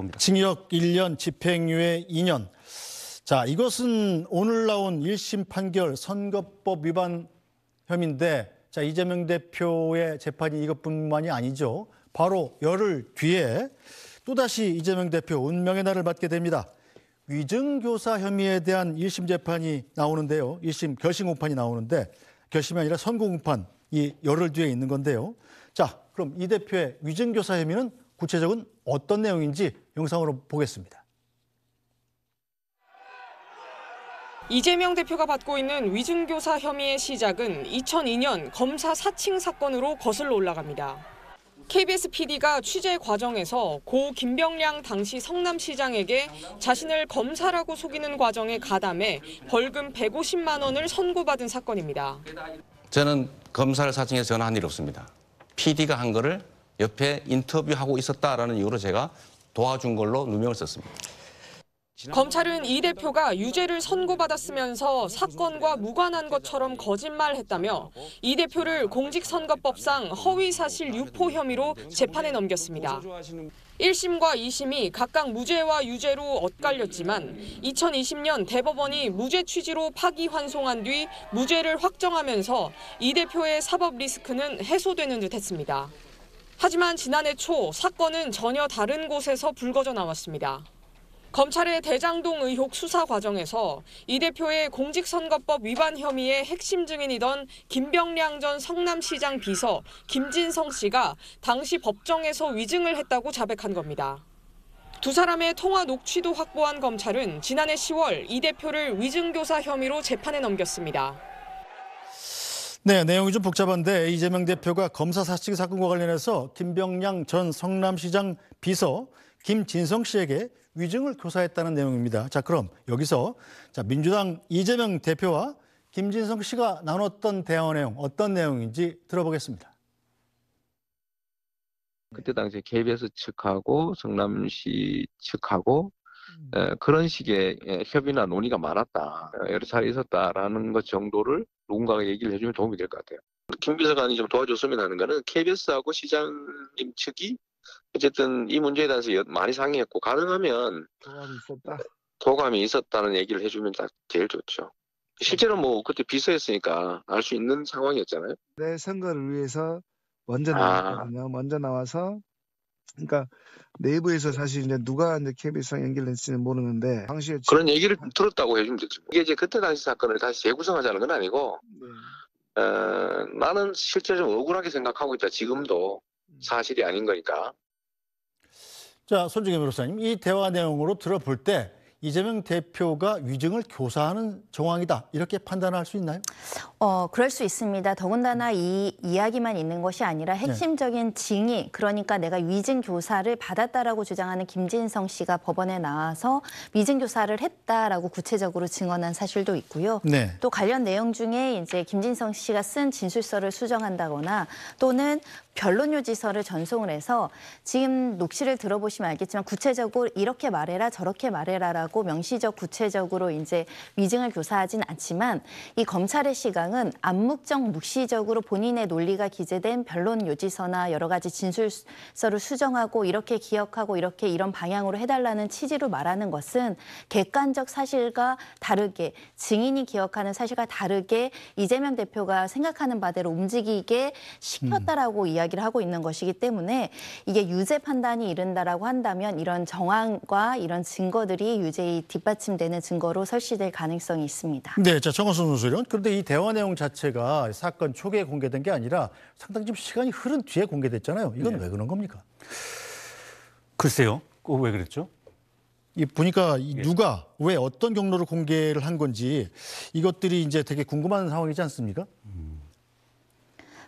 봅니다. 징역 1년, 집행유예 2년. 자, 이것은 오늘 나온 1심 판결 선거법 위반 혐의인데 자, 이재명 대표의 재판이 이것뿐만이 아니죠. 바로 열흘 뒤에 또다시 이재명 대표 운명의 날을 맞게 됩니다. 위증교사 혐의에 대한 1심 재판이 나오는데요. 1심 결심 공판이 나오는데 결심이 아니라 선고 공판 이 열흘 뒤에 있는 건데요. 자, 그럼 이 대표의 위증교사 혐의는 구체적인 어떤 내용인지 영상으로 보겠습니다. 이재명 대표가 받고 있는 위증교사 혐의의 시작은 2002년 검사 사칭 사건으로 거슬러 올라갑니다. KBS PD가 취재 과정에서 고 김병량 당시 성남시장에게 자신을 검사라고 속이는 과정에 가담해 벌금 150만 원을 선고받은 사건입니다. 저는 검사를 사칭해서 전화한 일 없습니다. PD가 한 거를 옆에 인터뷰하고 있었다라는 이유로 제가 도와준 걸로 누명을 썼습니다. 검찰은 이 대표가 유죄를 선고받았으면서 사건과 무관한 것처럼 거짓말했다며 이 대표를 공직선거법상 허위사실 유포 혐의로 재판에 넘겼습니다. 1심과 2심이 각각 무죄와 유죄로 엇갈렸지만 2020년 대법원이 무죄 취지로 파기환송한 뒤 무죄를 확정하면서 이 대표의 사법 리스크는 해소되는 듯 했습니다. 하지만 지난해 초 사건은 전혀 다른 곳에서 불거져 나왔습니다. 검찰의 대장동 의혹 수사 과정에서 이 대표의 공직선거법 위반 혐의의 핵심 증인이던 김병량 전 성남시장 비서 김진성 씨가 당시 법정에서 위증을 했다고 자백한 겁니다. 두 사람의 통화 녹취도 확보한 검찰은 지난해 10월 이 대표를 위증교사 혐의로 재판에 넘겼습니다. 네, 내용이 좀 복잡한데 이재명 대표가 검사 사측 사건과 관련해서 김병양 전 성남시장 비서 김진성 씨에게 위증을 교사했다는 내용입니다. 자, 그럼 여기서 자 민주당 이재명 대표와 김진성 씨가 나눴던 대화 내용 어떤 내용인지 들어보겠습니다. 그때 당시에 KBS 측하고 성남시 측하고 어, 음. 그런 식의 예, 협의나 논의가 많았다, 어, 여러 차례 있었다라는 것 정도를 누군가가 얘기를 해주면 도움이 될 것 같아요. 김 비서관이 좀 도와줬으면 하는 거는 KBS하고 시장님 측이 어쨌든 이 문제에 대해서 많이 상의했고 가능하면 도감이 있었다. 도감이 있었다는 얘기를 해주면 딱 제일 좋죠. 실제로 뭐 그때 비서였으니까 알 수 있는 상황이었잖아요. 내 선거를 위해서 먼저 아. 나왔거든요. 아. 먼저 나와서 그러니까 내부에서 사실 이제 누가 이제 KBS랑 연결됐는지는 모르는데 당시에 그런 얘기를 들었다고 해주면 되죠. 이게 이제 그때 당시 사건을 다시 재구성하자는 건 아니고 네. 어, 나는 실제 좀 억울하게 생각하고 있다. 지금도 음. 사실이 아닌 거니까. 자, 손정혜 변호사님, 이 대화 내용으로 들어볼 때 이재명 대표가 위증을 교사하는 정황이다 이렇게 판단할 수 있나요? 어 그럴 수 있습니다. 더군다나 이 이야기만 있는 것이 아니라 네. 핵심적인 징이 그러니까 내가 위증 교사를 받았다라고 주장하는 김진성 씨가 법원에 나와서 위증 교사를 했다라고 구체적으로 증언한 사실도 있고요. 네. 또 관련 내용 중에 이제 김진성 씨가 쓴 진술서를 수정한다거나 또는 변론 요지서를 전송을 해서 지금 녹취를 들어보시면 알겠지만 구체적으로 이렇게 말해라 저렇게 말해라라고 하고 명시적 구체적으로 이제 위증을 교사하진 않지만 이 검찰의 시각은 암묵적 묵시적으로 본인의 논리가 기재된 변론 요지서나 여러 가지 진술서를 수정하고 이렇게 기억하고 이렇게 이런 방향으로 해달라는 취지로 말하는 것은 객관적 사실과 다르게 증인이 기억하는 사실과 다르게 이재명 대표가 생각하는 바대로 움직이게 시켰다라고 음. 이야기를 하고 있는 것이기 때문에 이게 유죄 판단이 이른다라고 한다면 이런 정황과 이런 증거들이 유죄 이 c 뒷받침되는 증거로 설치될 가능성이 있습니다. 네, 자 정원순 선수련. 그런데 이 대화 내용 자체가 사건 초기에 공개된 게 아니라 상당히 좀 시간이 흐른 뒤에 공개됐잖아요. 이건 네. 왜 그런 겁니까? 글쎄요. 그 왜 그랬죠? 이 보니까 예. 누가 왜 어떤 경로로 공개를 한 건지 이것들이 이제 되게 궁금한 상황이지 않습니까? 음.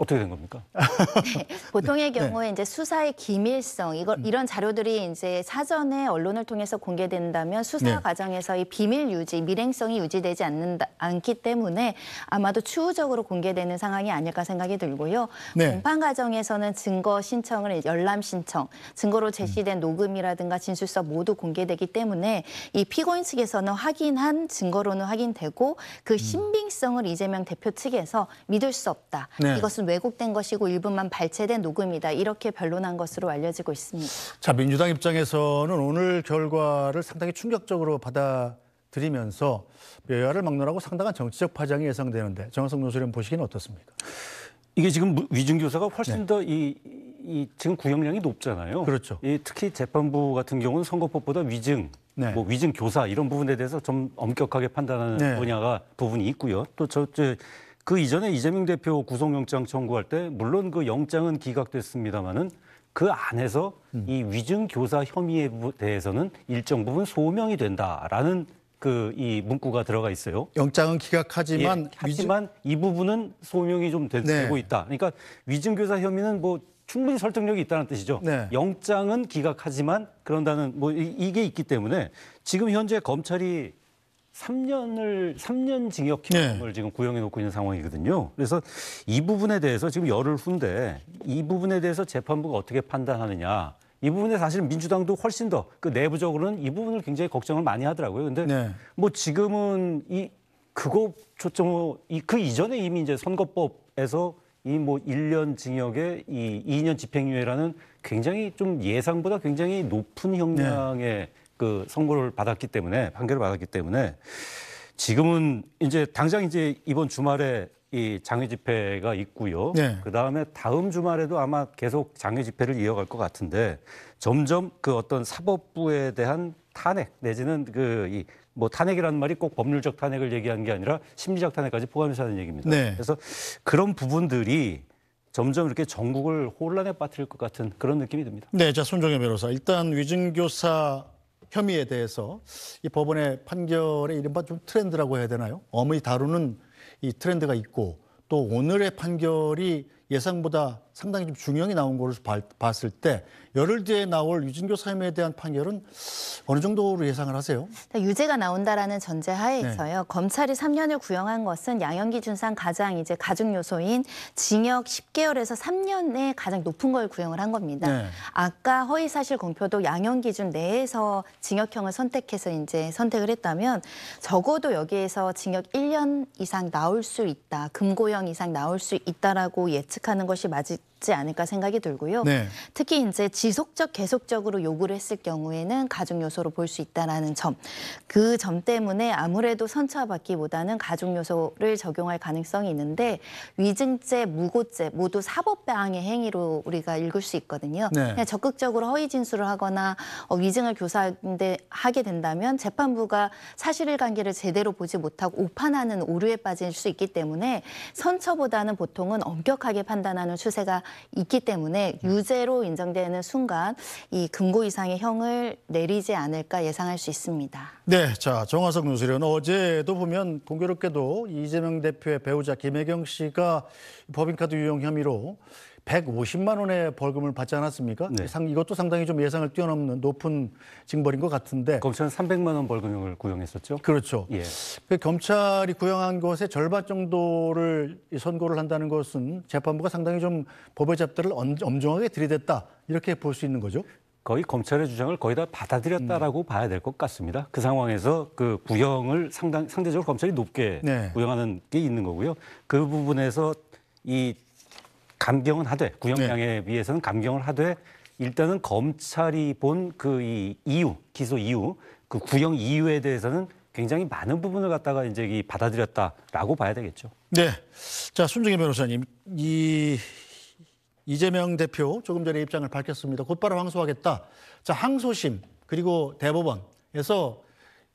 어떻게 된 겁니까? 보통의 네. 경우에 이제 수사의 기밀성 이걸 음. 이런 자료들이 이제 사전에 언론을 통해서 공개된다면 수사 네. 과정에서의 비밀 유지, 밀행성이 유지되지 않는다 않기 때문에 아마도 추후적으로 공개되는 상황이 아닐까 생각이 들고요. 네. 공판 과정에서는 증거 신청을 열람 신청, 증거로 음. 제시된 녹음이라든가 진술서 모두 공개되기 때문에 이 피고인 측에서는 확인한 증거로는 확인되고 그 음. 신빙성을 이재명 대표 측에서 믿을 수 없다. 네. 이것은 왜곡된 것이고 일부만 발췌된 녹음이다. 이렇게 변론한 것으로 알려지고 있습니다. 자, 민주당 입장에서는 오늘 결과를 상당히 충격적으로 받아들이면서 여야를 막론하고 상당한 정치적 파장이 예상되는데 정성 노수련 보시기는 어떻습니까? 이게 지금 위증교사가 훨씬 네. 더이 이 지금 구형량이 높잖아요. 그렇죠. 이 특히 재판부 같은 경우는 선거법보다 위증, 네. 뭐 위증 교사 이런 부분에 대해서 좀 엄격하게 판단하는 네. 분야가 부분이 있고요. 또저 저, 그 이전에 이재명 대표 구속영장 청구할 때 물론 그 영장은 기각됐습니다마는 그 안에서 음. 이 위증 교사 혐의에 대해서는 일정 부분 소명이 된다라는 그 이 문구가 들어가 있어요. 영장은 기각하지만 예, 하지만 위증... 이 부분은 소명이 좀 되, 네. 고 있다. 그러니까 위증 교사 혐의는 뭐 충분히 설득력이 있다는 뜻이죠. 네. 영장은 기각하지만 그런다는 뭐 이, 이게 있기 때문에 지금 현재 검찰이 3년을 3년 징역형을 네. 지금 구형해 놓고 있는 상황이거든요. 그래서 이 부분에 대해서 지금 열흘 후인데 이 부분에 대해서 재판부가 어떻게 판단하느냐. 이 부분에 사실 민주당도 훨씬 더 그 내부적으로는 이 부분을 굉장히 걱정을 많이 하더라고요. 근데 네. 뭐 지금은 이 그거 초점 이그 이전에 이미 이제 선거법에서 이 뭐 1년 징역에 이 2년 집행유예라는 굉장히 좀 예상보다 굉장히 높은 형량의 네. 그 선고를 받았기 때문에 판결을 받았기 때문에 지금은 이제 당장 이제 이번 주말에 이 장외 집회가 있고요. 네. 그 다음에 다음 주말에도 아마 계속 장외 집회를 이어갈 것 같은데 점점 그 어떤 사법부에 대한 탄핵 내지는 그 이 뭐 탄핵이라는 말이 꼭 법률적 탄핵을 얘기하는게 아니라 심리적 탄핵까지 포함해서 하는 얘기입니다. 네. 그래서 그런 부분들이 점점 이렇게 전국을 혼란에 빠뜨릴 것 같은 그런 느낌이 듭니다. 네, 자 손정혜 변호사 일단 위증 교사 혐의에 대해서 이 법원의 판결의 이른바 좀 트렌드라고 해야 되나요? 어머니 다루는 이 트렌드가 있고 또 오늘의 판결이 예상보다 상당히 좀 중형이 나온 것을 봤을 때 열흘 뒤에 나올 유진교 사임에 대한 판결은 어느 정도로 예상을 하세요? 유죄가 나온다라는 전제하에서요. 네. 검찰이 3년을 구형한 것은 양형 기준상 가장 이제 가중 요소인 징역 10개월에서 3년에 가장 높은 걸 구형을 한 겁니다. 네. 아까 허위 사실 공표도 양형 기준 내에서 징역형을 선택해서 이제 선택을 했다면 적어도 여기에서 징역 1년 이상 나올 수 있다, 금고형 이상 나올 수 있다라고 예측. 예측하는 것이 맞을 있지 않을까 생각이 들고요. 네. 특히 이제 지속적 계속적으로 요구를 했을 경우에는 가중 요소로 볼 수 있다라는 점. 그 점 때문에 아무래도 선처받기보다는 가중 요소를 적용할 가능성이 있는데 위증죄, 무고죄 모두 사법 방해 행위로 우리가 읽을 수 있거든요. 네. 그냥 적극적으로 허위 진술을 하거나 어, 위증을 교사인데 하게 된다면 재판부가 사실일 관계를 제대로 보지 못하고 오판하는 오류에 빠질 수 있기 때문에 선처보다는 보통은 엄격하게 판단하는 추세가 있기 때문에 유죄로 인정되는 순간 이 금고 이상의 형을 내리지 않을까 예상할 수 있습니다. 네, 자 정화석 누수련 어제도 보면 공교롭게도 이재명 대표의 배우자 김혜경 씨가 법인카드 유용 혐의로 150만 원의 벌금을 받지 않았습니까? 네. 상, 이것도 상당히 좀 예상을 뛰어넘는 높은 징벌인 것 같은데 검찰은 300만 원 벌금형을 구형했었죠. 그렇죠. 예. 그 검찰이 구형한 것의 절반 정도를 선고를 한다는 것은 재판부가 상당히 좀 법의 잡들을 엄정하게 들이댔다 이렇게 볼 수 있는 거죠. 거의 검찰의 주장을 거의 다 받아들였다라고 음. 봐야 될 것 같습니다. 그 상황에서 그 구형을 상당 상대적으로 검찰이 높게 네. 구형하는 게 있는 거고요. 그 부분에서 이 감경은 하되 구형량에 네. 비해서는 감경을 하되 일단은 검찰이 본 그이유 기소 이유 그 구형 이유에 대해서는 굉장히 많은 부분을 갖다가 이제 받아들였다라고 봐야 되겠죠. 네. 자, 순정희 변호사님. 이 이재명 대표 조금 전에 입장을 밝혔습니다. 곧바로 항소하겠다. 자, 항소심 그리고 대법원에서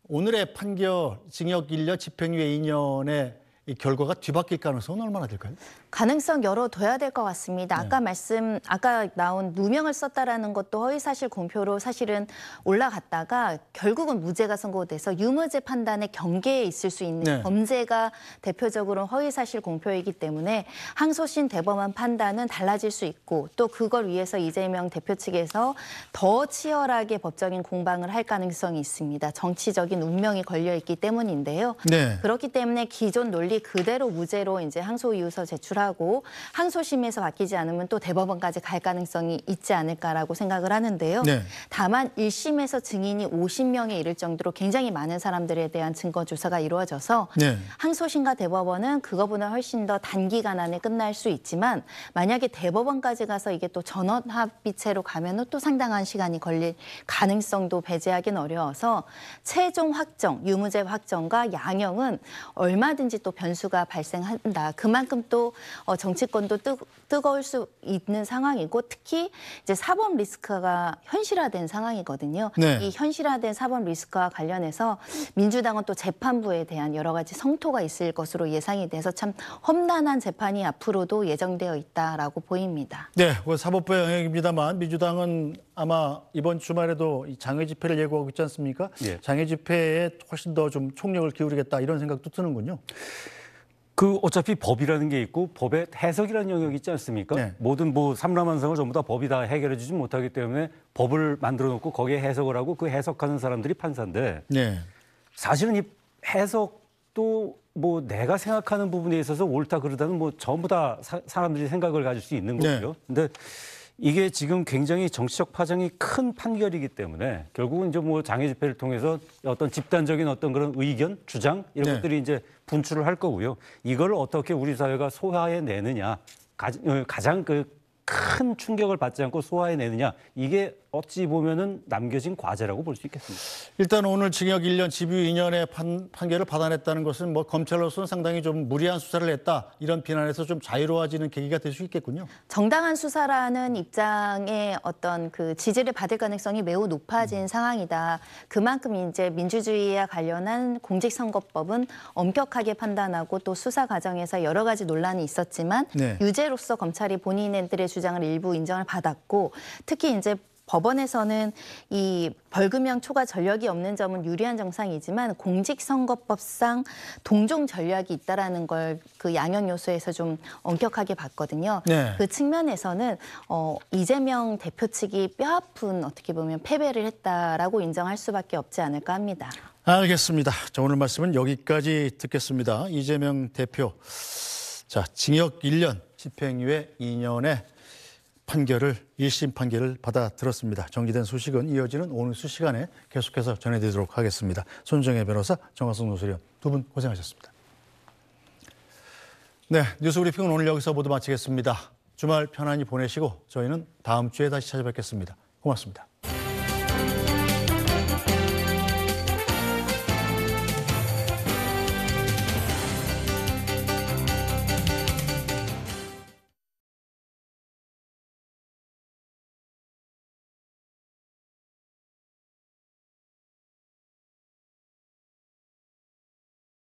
오늘의 판결 징역 1년 집행유예 2년의 결과가 뒤바뀔 가능성은 얼마나 될까요? 가능성 열어둬야 될 것 같습니다. 네. 아까 말씀, 아까 나온 누명을 썼다라는 것도 허위사실 공표로 사실은 올라갔다가 결국은 무죄가 선고돼서 유무죄 판단의 경계에 있을 수 있는 네. 범죄가 대표적으로 허위사실 공표이기 때문에 항소심 대법원 판단은 달라질 수 있고 또 그걸 위해서 이재명 대표 측에서 더 치열하게 법적인 공방을 할 가능성이 있습니다. 정치적인 운명이 걸려 있기 때문인데요. 네. 그렇기 때문에 기존 논리 그대로 무죄로 이제 항소 이유서 제출 기각 하고 항소심에서 바뀌지 않으면 또 대법원까지 갈 가능성이 있지 않을까라고 생각을 하는데요. 네. 다만 1심에서 증인이 50명에 이를 정도로 굉장히 많은 사람들에 대한 증거 조사가 이루어져서 네. 항소심과 대법원은 그거보다 훨씬 더 단기간 안에 끝날 수 있지만 만약에 대법원까지 가서 이게 또 전원 합의체로 가면은 또 상당한 시간이 걸릴 가능성도 배제하기는 어려워서 최종 확정, 유무죄 확정과 양형은 얼마든지 또 변수가 발생한다. 그만큼 또 어, 정치권도 뜨, 뜨거울 수 있는 상황이고 특히 이제 사법 리스크가 현실화된 상황이거든요. 네. 이 현실화된 사법 리스크와 관련해서 민주당은 또 재판부에 대한 여러 가지 성토가 있을 것으로 예상이 돼서 참 험난한 재판이 앞으로도 예정되어 있다라고 보입니다. 네, 그 사법부의 영역입니다만 민주당은 아마 이번 주말에도 장외 집회를 예고하고 있지 않습니까? 예. 장외 집회에 훨씬 더 좀 총력을 기울이겠다 이런 생각도 드는군요. 그 어차피 법이라는 게 있고 법의 해석이라는 영역이 있지 않습니까? 네. 모든 뭐 삼라만상을 전부 다 법이 다 해결해 주지 못하기 때문에 법을 만들어 놓고 거기에 해석을 하고 그 해석하는 사람들이 판사인데 네. 사실은 이 해석도 뭐 내가 생각하는 부분에 있어서 옳다 그러다는 뭐 전부 다 사, 람들이 생각을 가질 수 있는 네. 거고요. 네. 근데 이게 지금 굉장히 정치적 파장이 큰 판결이기 때문에 결국은 이제 뭐 장애 집회를 통해서 어떤 집단적인 어떤 그런 의견, 주장 이런 네. 것들이 이제 분출을 할 거고요. 이걸 어떻게 우리 사회가 소화해 내느냐 어, 가장 그큰 충격을 받지 않고 소화해내느냐 이게 어찌 보면은 남겨진 과제라고 볼 수 있겠습니다. 일단 오늘 징역 1년 집유 2년의 판, 판 결을 받아냈다는 것은 뭐 검찰로서는 상당히 좀 무리한 수사를 했다 이런 비난에서 좀 자유로워지는 계기가 될 수 있겠군요. 정당한 수사라는 입장의 어떤 그 지지를 받을 가능성이 매우 높아진 음. 상황이다. 그만큼 이제 민주주의와 관련한 공직선거법은 엄격하게 판단하고 또 수사 과정에서 여러 가지 논란이 있었지만 네. 유죄로서 검찰이 본인들의 주 주장을 일부 인정을 받았고 특히 이제 법원에서는 이 벌금형 초과 전력이 없는 점은 유리한 정상이지만 공직선거법상 동종 전략이 있다라는 걸 그 양형 요소에서 좀 엄격하게 봤거든요. 네. 그 측면에서는 어, 이재명 대표 측이 뼈아픈 어떻게 보면 패배를 했다라고 인정할 수밖에 없지 않을까 합니다. 알겠습니다. 자, 오늘 말씀은 여기까지 듣겠습니다. 이재명 대표. 자, 징역 1년, 집행유예 2년에 판결을 1심 판결을 받아들었습니다. 정리된 소식은 이어지는 오늘 수시간에 계속해서 전해드리도록 하겠습니다. 손정혜 변호사, 정화성 노수련 두분 고생하셨습니다. 네, 뉴스 브리핑은 오늘 여기서 모두 마치겠습니다. 주말 편안히 보내시고 저희는 다음 주에 다시 찾아뵙겠습니다. 고맙습니다.